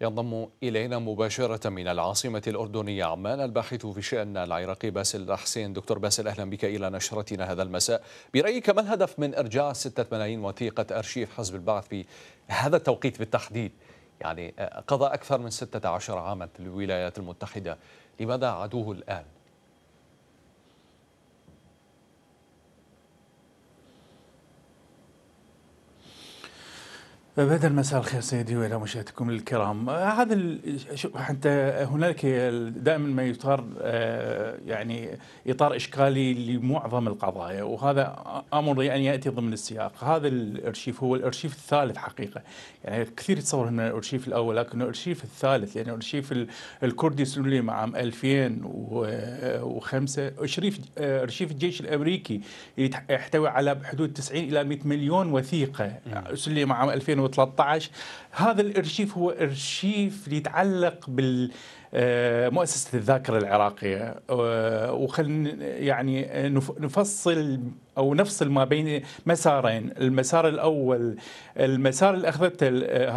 ينضم إلينا مباشرة من العاصمة الأردنية عمان الباحث في شأن العراقي باسل الحسين دكتور باسل أهلا بك إلى نشرتنا هذا المساء برأيك ما الهدف من إرجاع ستة ملايين وثيقة أرشيف حزب البعث في هذا التوقيت بالتحديد يعني آه، قضى أكثر من 16 عاما في الولايات المتحدة لماذا عدوه الآن؟ بهذا مساء الخير سيدي والى مشاهدكم الكرام هذا شوف حتى هنالك دائما ما يثار آه، يعني اطار اشكالي لمعظم القضايا وهذا امر يعني ياتي ضمن السياق هذا الارشيف هو الارشيف الثالث حقيقه يعني كثير يتصور ان الارشيف الاول لكن الارشيف الثالث يعني الارشيف الكردي السوري مع عام 2005 ارشيف آه، ارشيف الجيش الامريكي يحتوي على حدود 90 الى 100 مليون وثيقه نعم. مع عام 2005 2013 هذا الارشيف هو ارشيف يتعلق بال آه، مؤسسة الذاكرة العراقية آه، وخل يعني نفصل او نفصل ما بين مسارين، المسار الاول المسار اللي اخذته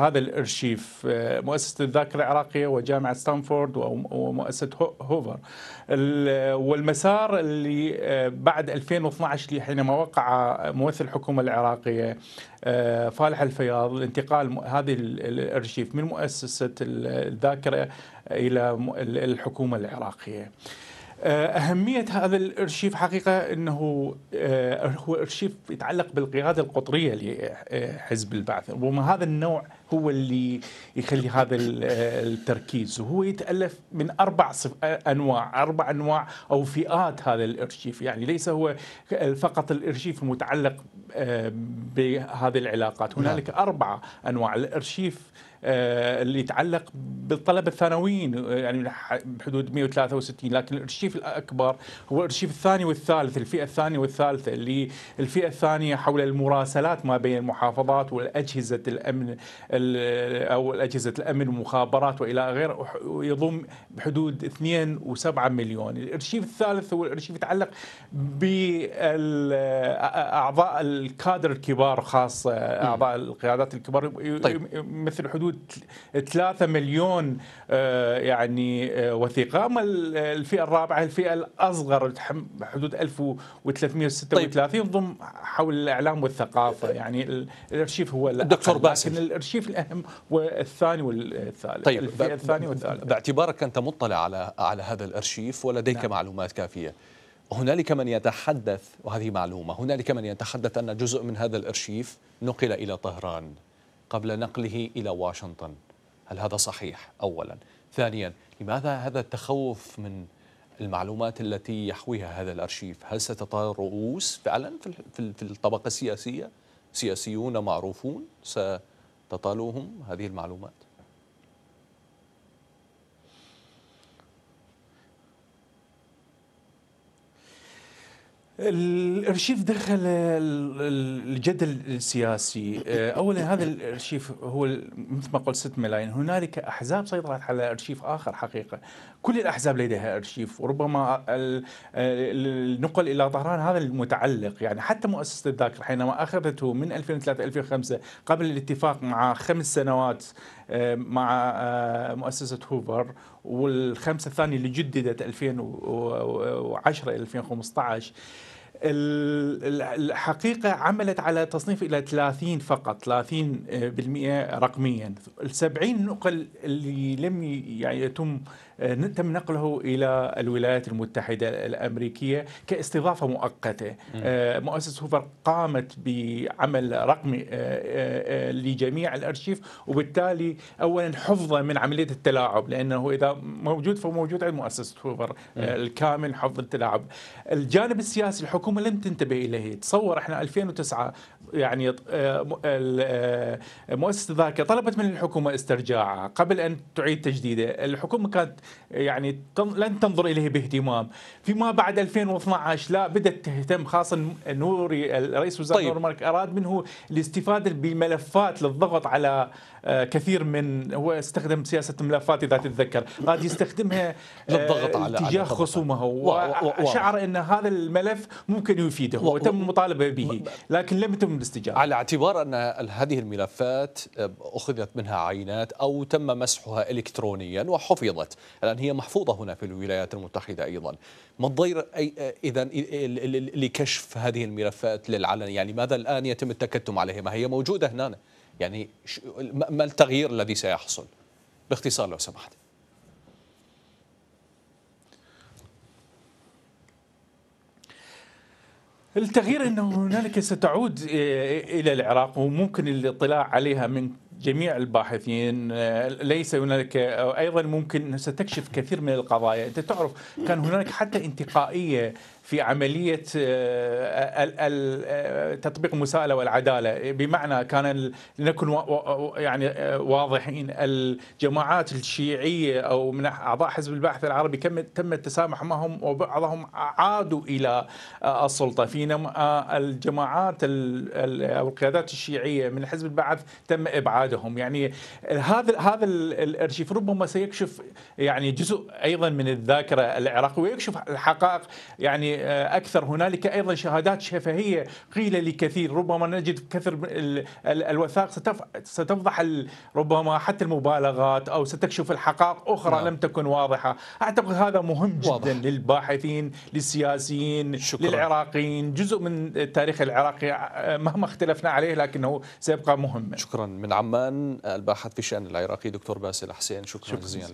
هذا الارشيف آه، مؤسسه الذاكره العراقيه وجامعه ستانفورد ومؤسسه هوفر والمسار اللي آه، بعد 2012 حينما وقع ممثل الحكومه العراقيه آه، فالح الفياض الانتقال هذه الارشيف من مؤسسه الذاكره الى الحكومه العراقيه. آه، أهمية هذا الأرشيف حقيقة أنه آه، هو أرشيف يتعلق بالقيادة القطرية لحزب البعث ربما هذا النوع هو اللي يخلي هذا التركيز وهو يتالف من اربع انواع اربع انواع او فئات هذا الارشيف يعني ليس هو فقط الارشيف المتعلق آه، بهذه العلاقات نعم. هنالك اربع انواع الارشيف آه، اللي يتعلق بالطلبة الثانويين يعني بحدود 163 لكن الارشيف الاكبر هو الارشيف الثاني والثالث الفئه الثانيه والثالثه اللي الفئه الثانيه حول المراسلات ما بين المحافظات والاجهزه الامن آه، او اجهزه الامن والمخابرات والى غيره يضم بحدود 2.7 مليون، الارشيف الثالث هو الارشيف يتعلق باعضاء الكادر الكبار خاصه اعضاء القيادات الكبار طيب. مثل حدود 3 مليون آه، يعني آه، وثيقه، اما الفئه الرابعه الفئه الاصغر حدود 1336 طيب. ضم حول الاعلام والثقافه يعني الارشيف هو دكتور باسل لكن الارشيف الاهم والثاني والثالث طيب الثاني والثالث باعتبارك انت مطلع على على هذا الارشيف ولديك نعم. معلومات كافيه هنالك من يتحدث وهذه معلومه هنالك من يتحدث ان جزء من هذا الارشيف نقل الى طهران قبل نقله الى واشنطن هل هذا صحيح اولا ثانيا لماذا هذا التخوف من المعلومات التي يحويها هذا الارشيف هل ستطال رؤوس فعلا في الطبقه السياسيه سياسيون معروفون س تطالوهم هذه المعلومات الارشيف دخل الجدل السياسي آه، اولا هذا الارشيف هو مثل ما قلت 6 ملايين هنالك احزاب سيطرت على ارشيف اخر حقيقه كل الاحزاب لديها ارشيف وربما النقل الى طهران هذا المتعلق يعني حتى مؤسسه الذاكره حينما اخذته من 2003 2005 قبل الاتفاق مع خمس سنوات آه، مع آه، مؤسسه هوفر والخمسه الثانيه اللي جددت 2010 الى 2015 الحقيقة عملت على تصنيف إلى 30 فقط 30% رقميا السبعين نقل اللي لم يعني يتم آه، تم نقله إلى الولايات المتحدة الأمريكية كاستضافة مؤقتة آه، مؤسسة هوفر قامت بعمل رقمي آه، لجميع الأرشيف وبالتالي أولا حفظه من عملية التلاعب لأنه إذا موجود فهو موجود عند مؤسسة هوفر الكامل حفظ التلاعب الجانب السياسي الحكومة لم تنتبه إليه تصور احنا 2009 يعني مؤسسة ذاك طلبت من الحكومة استرجاعها قبل أن تعيد تجديده الحكومة كانت يعني لن تنظر اليه باهتمام فيما بعد 2012 لا بدات تهتم خاصه نوري الرئيس وزراء طيب. مارك اراد منه الاستفاده بملفات للضغط على آه، كثير من هو استخدم سياسه الملفات اذا تتذكر قد يستخدمها آه، للضغط على اتجاه خصومه وشعر ان هذا الملف ممكن يفيده وتم المطالبه به لكن لم يتم الاستجابه على اعتبار ان هذه الملفات آه، اخذت منها عينات او تم مسحها الكترونيا وحفظت الآن هي محفوظة هنا في الولايات المتحدة أيضا ما الضير إذا لكشف هذه الملفات للعلن يعني ماذا الآن يتم التكتم عليها ما هي موجودة هنا يعني ما التغيير الذي سيحصل باختصار لو سمحت التغيير انه هنالك ستعود الى العراق وممكن الاطلاع عليها من جميع الباحثين آه، ليس هناك آه، ايضا ممكن ستكشف كثير من القضايا انت تعرف كان هناك حتى انتقائيه في عملية آه، آه، تطبيق المساءلة والعدالة بمعنى كان لنكن يعني آه، واضحين الجماعات الشيعية أو من أعضاء حزب البعث العربي تم التسامح معهم وبعضهم عادوا إلى السلطة فينما الجماعات أو القيادات الشيعية من حزب البعث تم إبعادهم يعني هذا هذا الارشيف ربما سيكشف يعني جزء ايضا من الذاكره العراقيه ويكشف الحقائق يعني آه، اكثر هنالك ايضا شهادات شفهيه قيل لكثير ربما نجد كثر الوثائق ستفضح ربما حتى المبالغات او ستكشف الحقائق اخرى لا. نعم. لم تكن واضحه اعتقد هذا مهم جدا واضح. للباحثين للسياسيين شكرا. للعراقيين جزء من التاريخ العراقي آه، مهما اختلفنا عليه لكنه سيبقى مهما شكرا من عمان الباحث في شان العراقي دكتور باسل حسين شكرا, شكرا. جزيلا